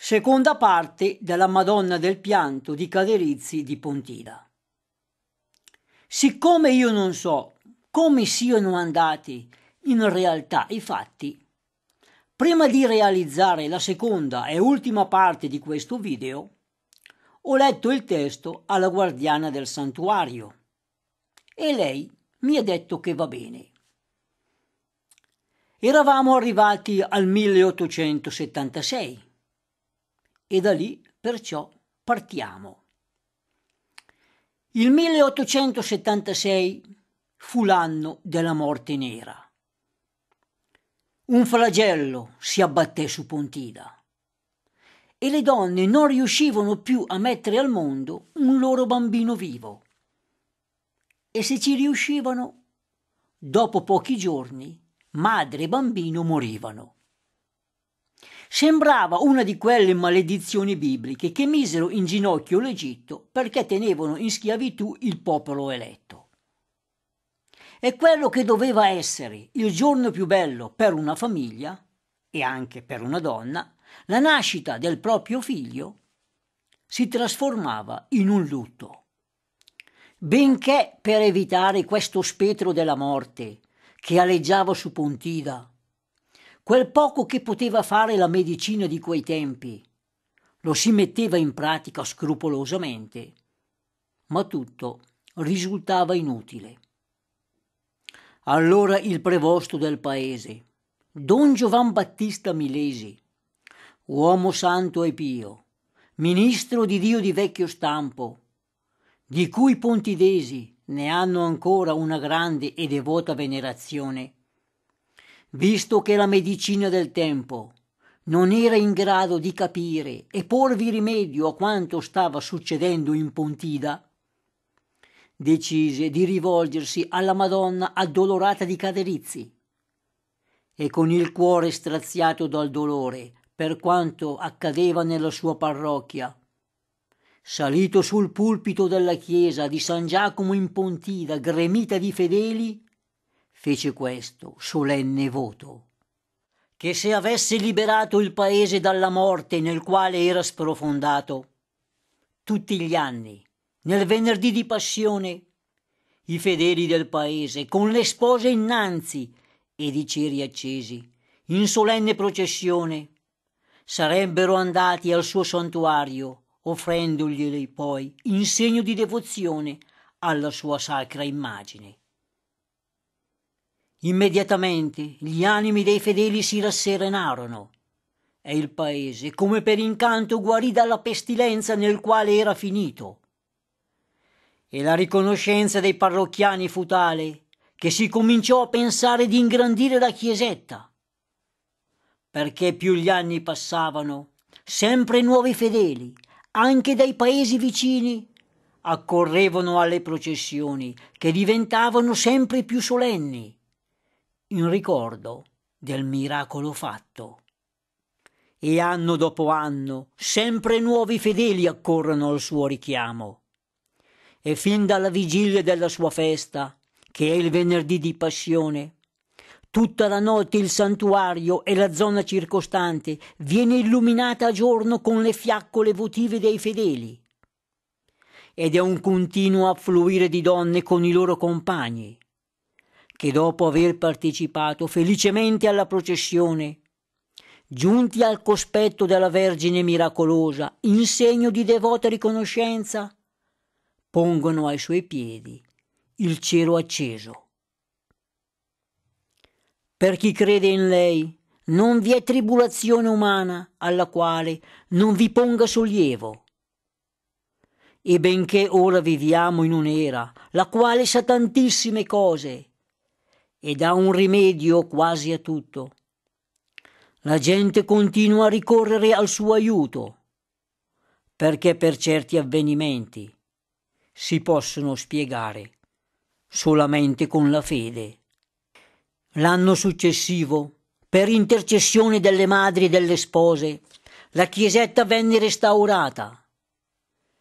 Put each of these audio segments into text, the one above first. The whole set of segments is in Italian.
Seconda parte della Madonna del Pianto di Calerizzi di Pontida. Siccome io non so come siano andati in realtà i fatti, prima di realizzare la seconda e ultima parte di questo video, ho letto il testo alla guardiana del santuario e lei mi ha detto che va bene. Eravamo arrivati al 1876 e da lì perciò partiamo. Il 1876 fu l'anno della morte nera. Un flagello si abbatté su Pontida e le donne non riuscivano più a mettere al mondo un loro bambino vivo. E se ci riuscivano, dopo pochi giorni, madre e bambino morivano. Sembrava una di quelle maledizioni bibliche che misero in ginocchio l'Egitto perché tenevano in schiavitù il popolo eletto. E quello che doveva essere il giorno più bello per una famiglia, e anche per una donna, la nascita del proprio figlio, si trasformava in un lutto. Benché per evitare questo spettro della morte che aleggiava su Pontida, Quel poco che poteva fare la medicina di quei tempi lo si metteva in pratica scrupolosamente, ma tutto risultava inutile. Allora il prevosto del paese, don Giovan Battista Milesi, uomo santo e pio, ministro di Dio di vecchio stampo, di cui i pontidesi ne hanno ancora una grande e devota venerazione, visto che la medicina del tempo non era in grado di capire e porvi rimedio a quanto stava succedendo in Pontida, decise di rivolgersi alla Madonna addolorata di Caderizzi e con il cuore straziato dal dolore per quanto accadeva nella sua parrocchia. Salito sul pulpito della chiesa di San Giacomo in Pontida, gremita di fedeli, fece questo solenne voto che se avesse liberato il paese dalla morte nel quale era sprofondato, tutti gli anni, nel venerdì di passione, i fedeli del paese, con le spose innanzi ed i ceri accesi, in solenne processione, sarebbero andati al suo santuario, offrendoglieli poi in segno di devozione alla sua sacra immagine. Immediatamente gli animi dei fedeli si rasserenarono e il paese, come per incanto, guarì dalla pestilenza nel quale era finito. E la riconoscenza dei parrocchiani fu tale che si cominciò a pensare di ingrandire la chiesetta. Perché più gli anni passavano, sempre nuovi fedeli, anche dai paesi vicini, accorrevano alle processioni, che diventavano sempre più solenni in ricordo del miracolo fatto. E anno dopo anno sempre nuovi fedeli accorrono al suo richiamo. E fin dalla vigilia della sua festa, che è il venerdì di passione, Tutta la notte il santuario e la zona circostante viene illuminata a giorno con le fiaccole votive dei fedeli. Ed è un continuo affluire di donne con i loro compagni, che dopo aver partecipato felicemente alla processione, giunti al cospetto della Vergine miracolosa in segno di devota riconoscenza, pongono ai suoi piedi il cielo acceso. Per chi crede in lei non vi è tribolazione umana alla quale non vi ponga sollievo. E benché ora viviamo in un'era la quale sa tantissime cose, e dà un rimedio quasi a tutto. La gente continua a ricorrere al suo aiuto, perché per certi avvenimenti si possono spiegare solamente con la fede. L'anno successivo, per intercessione delle madri e delle spose, la chiesetta venne restaurata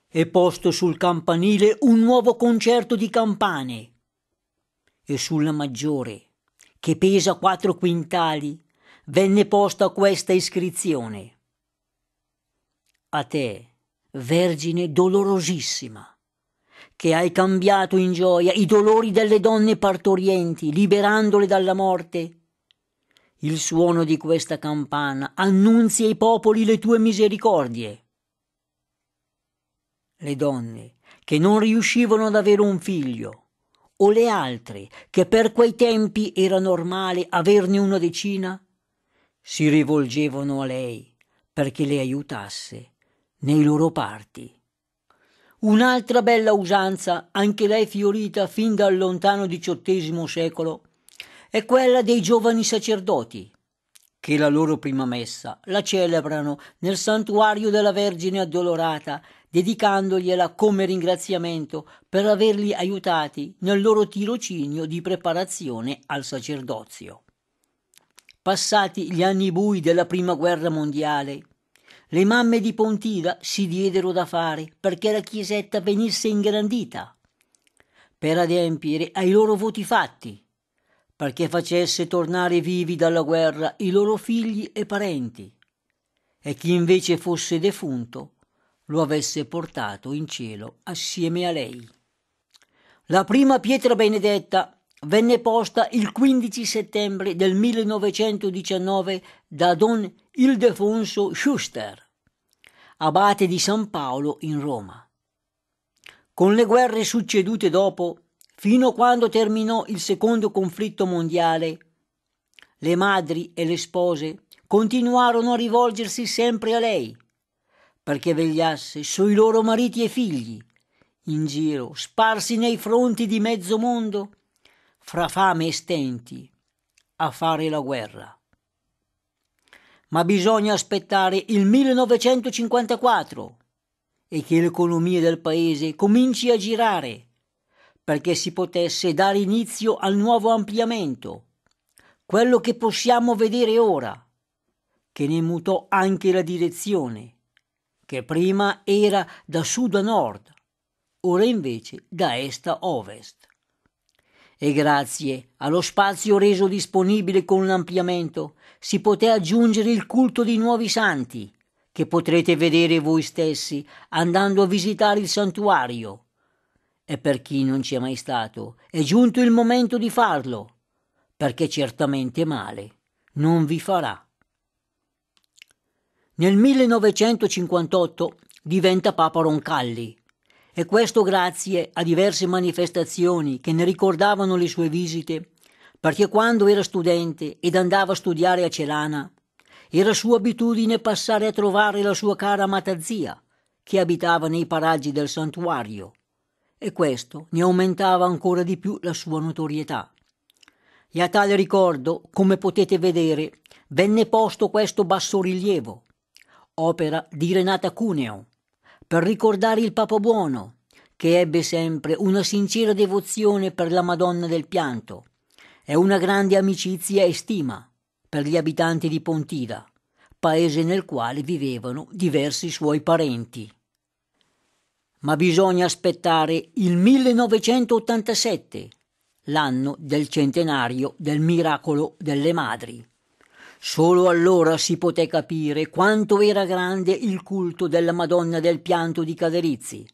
e posto sul campanile un nuovo concerto di campane e sulla maggiore, che pesa quattro quintali, venne posta questa iscrizione. A te, Vergine dolorosissima, che hai cambiato in gioia i dolori delle donne partorienti, liberandole dalla morte. Il suono di questa campana annunzia ai popoli le tue misericordie. Le donne che non riuscivano ad avere un figlio, o le altre, che per quei tempi era normale averne una decina, si rivolgevano a lei perché le aiutasse nei loro parti. Un'altra bella usanza, anche lei fiorita fin dal lontano diciottesimo secolo, è quella dei giovani sacerdoti, che la loro prima messa la celebrano nel santuario della Vergine addolorata dedicandogliela come ringraziamento per averli aiutati nel loro tirocinio di preparazione al sacerdozio. Passati gli anni bui della prima guerra mondiale, le mamme di Pontida si diedero da fare perché la chiesetta venisse ingrandita, per adempiere ai loro voti fatti, perché facesse tornare vivi dalla guerra i loro figli e parenti, e chi invece fosse defunto lo avesse portato in cielo assieme a lei. La prima pietra benedetta venne posta il 15 settembre del 1919 da don Ildefonso Schuster, abate di San Paolo in Roma. Con le guerre succedute dopo, fino a quando terminò il secondo conflitto mondiale, le madri e le spose continuarono a rivolgersi sempre a lei perché vegliasse sui loro mariti e figli, in giro, sparsi nei fronti di mezzo mondo, fra fame e stenti, a fare la guerra. Ma bisogna aspettare il 1954 e che l'economia del paese cominci a girare perché si potesse dare inizio al nuovo ampliamento, quello che possiamo vedere ora, che ne mutò anche la direzione che prima era da sud a nord, ora invece da est a ovest. E grazie allo spazio reso disponibile con l'ampliamento si poté aggiungere il culto di nuovi santi, che potrete vedere voi stessi andando a visitare il santuario. E per chi non ci è mai stato, è giunto il momento di farlo, perché certamente male non vi farà. Nel 1958 diventa Papa Roncalli e questo grazie a diverse manifestazioni che ne ricordavano le sue visite, perché quando era studente ed andava a studiare a Celana, era sua abitudine passare a trovare la sua cara amata zia, che abitava nei paraggi del santuario, e questo ne aumentava ancora di più la sua notorietà. E a tale ricordo, come potete vedere, venne posto questo bassorilievo, opera di Renata Cuneo, per ricordare il Papa Buono, che ebbe sempre una sincera devozione per la Madonna del Pianto e una grande amicizia e stima per gli abitanti di Pontida, paese nel quale vivevano diversi suoi parenti. Ma bisogna aspettare il 1987, l'anno del centenario del miracolo delle madri. Solo allora si poté capire quanto era grande il culto della Madonna del Pianto di Caverizzi.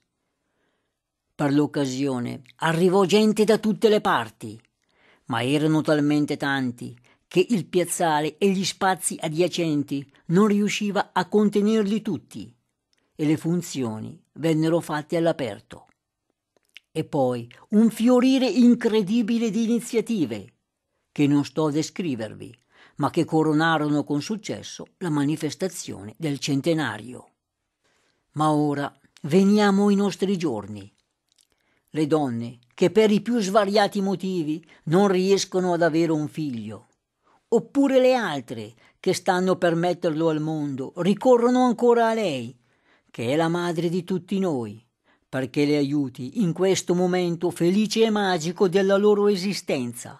Per l'occasione arrivò gente da tutte le parti, ma erano talmente tanti che il piazzale e gli spazi adiacenti non riusciva a contenerli tutti e le funzioni vennero fatte all'aperto. E poi un fiorire incredibile di iniziative che non sto a descrivervi ma che coronarono con successo la manifestazione del centenario. Ma ora veniamo ai nostri giorni. Le donne che per i più svariati motivi non riescono ad avere un figlio, oppure le altre che stanno per metterlo al mondo ricorrono ancora a lei, che è la madre di tutti noi, perché le aiuti in questo momento felice e magico della loro esistenza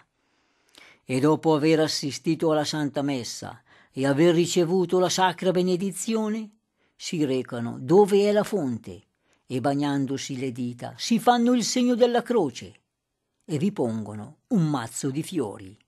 e dopo aver assistito alla Santa Messa e aver ricevuto la sacra benedizione, si recano dove è la fonte e bagnandosi le dita si fanno il segno della croce e vi pongono un mazzo di fiori.